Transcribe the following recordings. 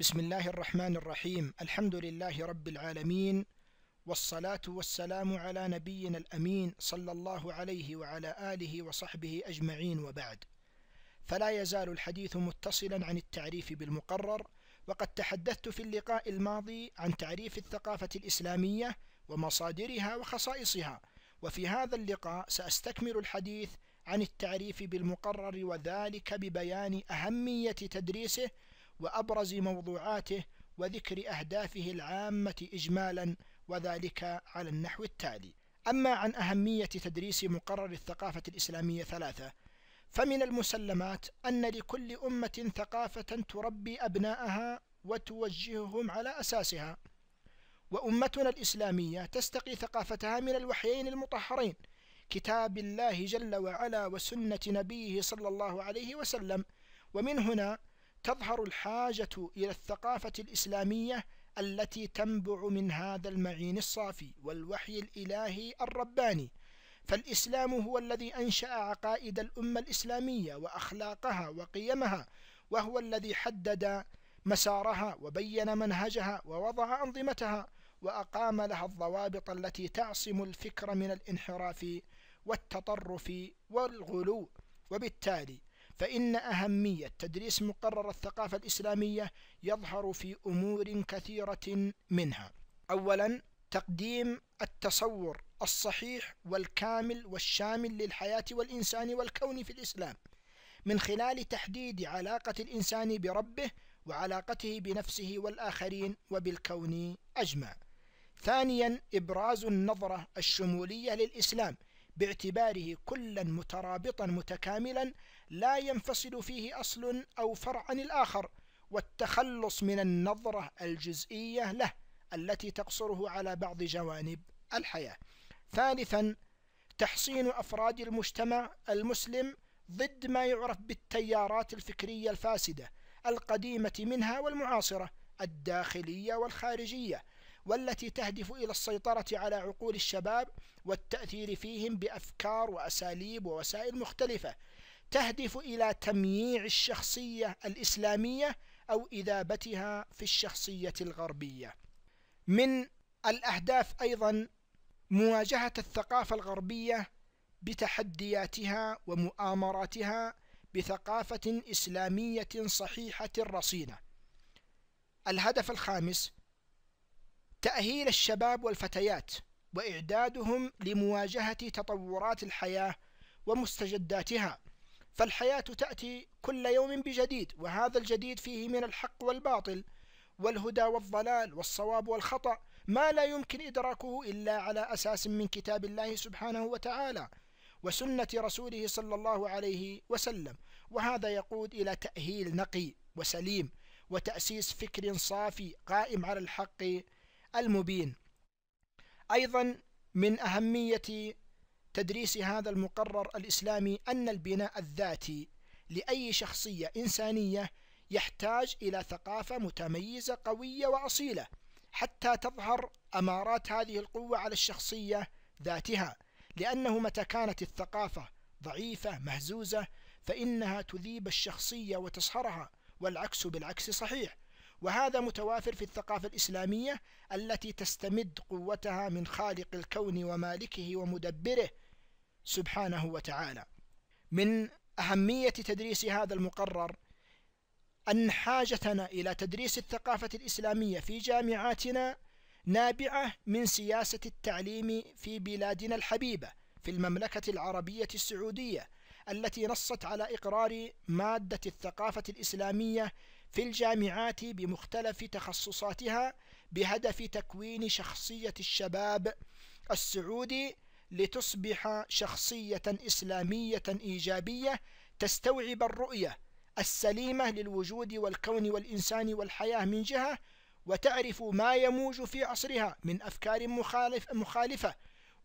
بسم الله الرحمن الرحيم الحمد لله رب العالمين والصلاة والسلام على نبينا الأمين صلى الله عليه وعلى آله وصحبه أجمعين وبعد فلا يزال الحديث متصلا عن التعريف بالمقرر وقد تحدثت في اللقاء الماضي عن تعريف الثقافة الإسلامية ومصادرها وخصائصها وفي هذا اللقاء سأستكمل الحديث عن التعريف بالمقرر وذلك ببيان أهمية تدريسه وأبرز موضوعاته وذكر أهدافه العامة إجمالا وذلك على النحو التالي أما عن أهمية تدريس مقرر الثقافة الإسلامية ثلاثة فمن المسلمات أن لكل أمة ثقافة تربي أبناءها وتوجههم على أساسها وأمتنا الإسلامية تستقي ثقافتها من الوحيين المطهرين كتاب الله جل وعلا وسنة نبيه صلى الله عليه وسلم ومن هنا تظهر الحاجة إلى الثقافة الإسلامية التي تنبع من هذا المعين الصافي والوحي الإلهي الرباني فالإسلام هو الذي أنشأ عقائد الأمة الإسلامية وأخلاقها وقيمها وهو الذي حدد مسارها وبين منهجها ووضع أنظمتها وأقام لها الضوابط التي تعصم الفكر من الانحراف والتطرف والغلو وبالتالي فإن أهمية تدريس مقرر الثقافة الإسلامية يظهر في أمور كثيرة منها أولا تقديم التصور الصحيح والكامل والشامل للحياة والإنسان والكون في الإسلام من خلال تحديد علاقة الإنسان بربه وعلاقته بنفسه والآخرين وبالكون أجمع ثانيا إبراز النظرة الشمولية للإسلام باعتباره كلا مترابطا متكاملا لا ينفصل فيه أصل أو فرع عن الآخر والتخلص من النظرة الجزئية له التي تقصره على بعض جوانب الحياة ثالثا تحصين أفراد المجتمع المسلم ضد ما يعرف بالتيارات الفكرية الفاسدة القديمة منها والمعاصرة الداخلية والخارجية والتي تهدف إلى السيطرة على عقول الشباب والتأثير فيهم بأفكار وأساليب ووسائل مختلفة تهدف إلى تمييع الشخصية الإسلامية أو إذابتها في الشخصية الغربية من الأهداف أيضا مواجهة الثقافة الغربية بتحدياتها ومؤامراتها بثقافة إسلامية صحيحة رصينة الهدف الخامس تأهيل الشباب والفتيات وإعدادهم لمواجهة تطورات الحياة ومستجداتها فالحياة تأتي كل يوم بجديد وهذا الجديد فيه من الحق والباطل والهدى والضلال والصواب والخطأ ما لا يمكن إدراكه إلا على أساس من كتاب الله سبحانه وتعالى وسنة رسوله صلى الله عليه وسلم وهذا يقود إلى تأهيل نقي وسليم وتأسيس فكر صافي قائم على الحق المبين أيضا من أهمية تدريس هذا المقرر الإسلامي أن البناء الذاتي لأي شخصية إنسانية يحتاج إلى ثقافة متميزة قوية وأصيلة حتى تظهر أمارات هذه القوة على الشخصية ذاتها لأنه متى كانت الثقافة ضعيفة مهزوزة فإنها تذيب الشخصية وتصهرها والعكس بالعكس صحيح وهذا متوافر في الثقافة الإسلامية التي تستمد قوتها من خالق الكون ومالكه ومدبره سبحانه وتعالى من أهمية تدريس هذا المقرر أن حاجتنا إلى تدريس الثقافة الإسلامية في جامعاتنا نابعة من سياسة التعليم في بلادنا الحبيبة في المملكة العربية السعودية التي نصت على إقرار مادة الثقافة الإسلامية في الجامعات بمختلف تخصصاتها بهدف تكوين شخصية الشباب السعودي لتصبح شخصية إسلامية إيجابية تستوعب الرؤية السليمة للوجود والكون والإنسان والحياة من جهة وتعرف ما يموج في عصرها من أفكار مخالف مخالفة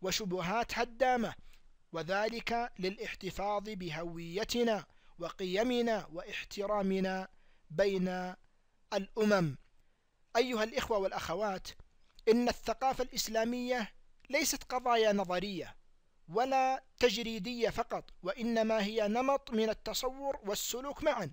وشبهات هدامة وذلك للاحتفاظ بهويتنا وقيمنا واحترامنا بين الأمم أيها الإخوة والأخوات إن الثقافة الإسلامية ليست قضايا نظرية ولا تجريدية فقط وإنما هي نمط من التصور والسلوك معا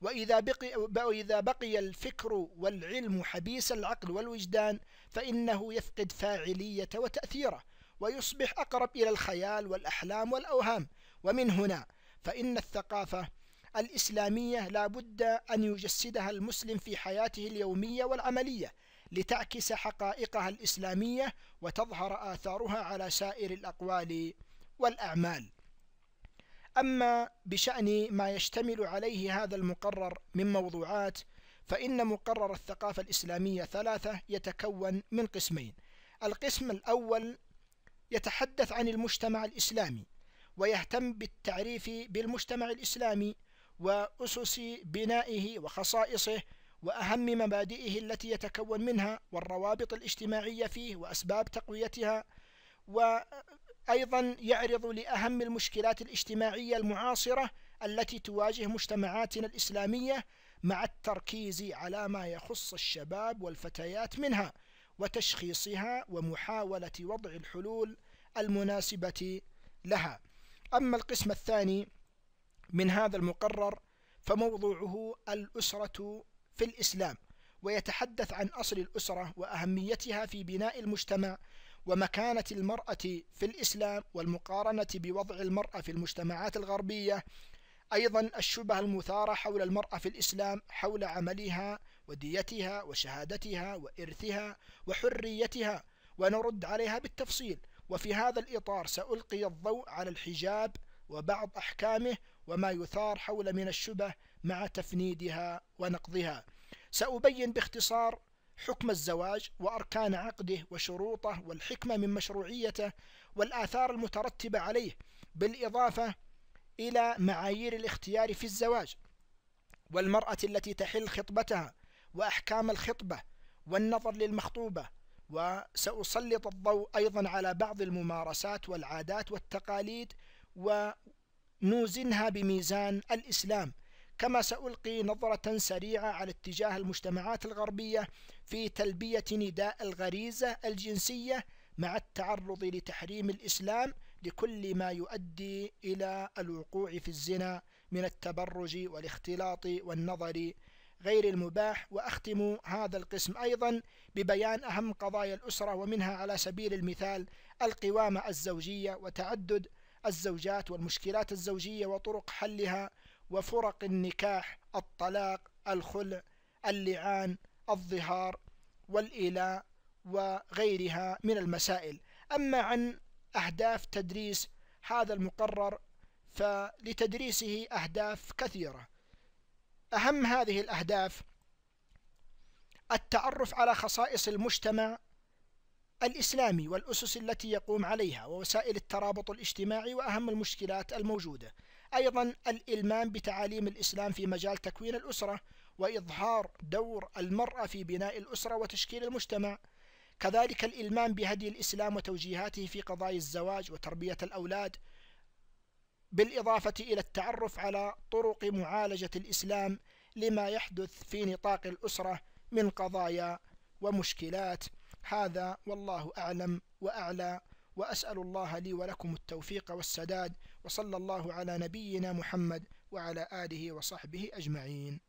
وإذا بقي, وإذا بقي الفكر والعلم حبيس العقل والوجدان فإنه يفقد فاعلية وتأثيره ويصبح أقرب إلى الخيال والأحلام والأوهام ومن هنا فإن الثقافة الإسلامية لا بد أن يجسدها المسلم في حياته اليومية والعملية لتعكس حقائقها الإسلامية وتظهر آثارها على سائر الأقوال والأعمال أما بشأن ما يشتمل عليه هذا المقرر من موضوعات فإن مقرر الثقافة الإسلامية ثلاثة يتكون من قسمين القسم الأول يتحدث عن المجتمع الإسلامي ويهتم بالتعريف بالمجتمع الإسلامي وأسس بنائه وخصائصه وأهم مبادئه التي يتكون منها والروابط الاجتماعية فيه وأسباب تقويتها وأيضا يعرض لأهم المشكلات الاجتماعية المعاصرة التي تواجه مجتمعاتنا الإسلامية مع التركيز على ما يخص الشباب والفتيات منها وتشخيصها ومحاولة وضع الحلول المناسبة لها أما القسم الثاني من هذا المقرر فموضوعه الأسرة في الإسلام ويتحدث عن أصل الأسرة وأهميتها في بناء المجتمع ومكانة المرأة في الإسلام والمقارنة بوضع المرأة في المجتمعات الغربية أيضا الشبه المثارة حول المرأة في الإسلام حول عملها وديتها وشهادتها وإرثها وحريتها ونرد عليها بالتفصيل وفي هذا الإطار سألقي الضوء على الحجاب وبعض أحكامه وما يثار حول من الشبه مع تفنيدها ونقضها سأبين باختصار حكم الزواج وأركان عقده وشروطه والحكمة من مشروعيته والآثار المترتبة عليه بالإضافة إلى معايير الاختيار في الزواج والمرأة التي تحل خطبتها وأحكام الخطبة والنظر للمخطوبة وسأسلط الضوء أيضا على بعض الممارسات والعادات والتقاليد و نوزنها بميزان الإسلام كما سألقي نظرة سريعة على اتجاه المجتمعات الغربية في تلبية نداء الغريزة الجنسية مع التعرض لتحريم الإسلام لكل ما يؤدي إلى الوقوع في الزنا من التبرج والاختلاط والنظر غير المباح واختم هذا القسم ايضا ببيان اهم قضايا الاسره ومنها على سبيل المثال القوامه الزوجيه وتعدد الزوجات والمشكلات الزوجية وطرق حلها وفرق النكاح الطلاق الخلع اللعان الظهار والإيلاء وغيرها من المسائل أما عن أهداف تدريس هذا المقرر فلتدريسه أهداف كثيرة أهم هذه الأهداف التعرف على خصائص المجتمع الإسلامي والأسس التي يقوم عليها ووسائل الترابط الاجتماعي وأهم المشكلات الموجودة أيضا الإلمام بتعاليم الإسلام في مجال تكوين الأسرة وإظهار دور المرأة في بناء الأسرة وتشكيل المجتمع كذلك الإلمام بهدي الإسلام وتوجيهاته في قضايا الزواج وتربية الأولاد بالإضافة إلى التعرف على طرق معالجة الإسلام لما يحدث في نطاق الأسرة من قضايا ومشكلات هذا والله أعلم وأعلى وأسأل الله لي ولكم التوفيق والسداد وصلى الله على نبينا محمد وعلى آله وصحبه أجمعين